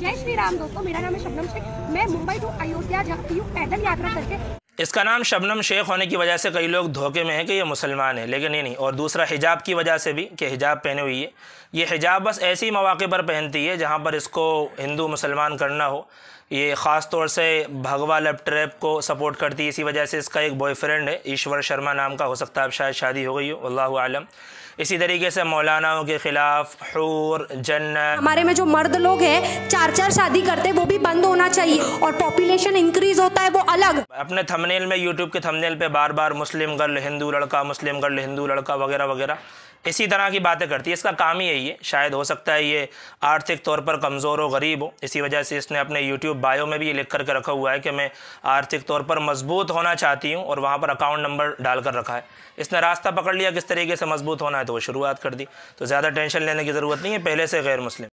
जय श्री राम दोस्तों मेरा नाम है शबनम शेख मैं मुंबई टू अयोध्या जाती हूँ पैदल यात्रा करके इसका नाम शबनम शेख होने की वजह से कई लोग धोखे में हैं कि ये मुसलमान है लेकिन ये नहीं और दूसरा हिजाब की वजह से भी कि हिजाब पहने हुई है ये हिजाब बस ऐसी मौाक़े पर पहनती है जहाँ पर इसको हिंदू मुसलमान करना हो ये ख़ास तौर से भगवा लव ट्रैप को सपोर्ट करती है इसी वजह से इसका एक बॉयफ्रेंड है ईश्वर शर्मा नाम का हो सकता है अब शायद शादी हो गई हो अल्लाह आलम इसी तरीके से मौलानाओं के खिलाफ हूर जन्नत हमारे में जो मर्द लोग हैं चार चार शादी करते वो भी बंद होना चाहिए और पॉपुलेशन इंक्रीज होता है वो अलग अपने थमनेल में यूट्यूब के थमनेल पे बार बार मुस्लिम गर्ल हिंदू लड़का मुस्लिम गर्ल हिंदू लड़का वगैरह वगैरह इसी तरह की बातें करती है इसका काम ही यही है शायद हो सकता है ये आर्थिक तौर पर कमज़ोर हो गरीब हो इसी वजह से इसने अपने यूट्यूब बायो में भी ये लिख करके रखा हुआ है कि मैं आर्थिक तौर पर मजबूत होना चाहती हूँ और वहाँ पर अकाउंट नंबर डाल कर रखा है इसने रास्ता पकड़ लिया किस तरीके से मजबूत होना है तो वो शुरुआत कर दी तो ज़्यादा टेंशन लेने की ज़रूरत नहीं है पहले से गैर मुस्लिम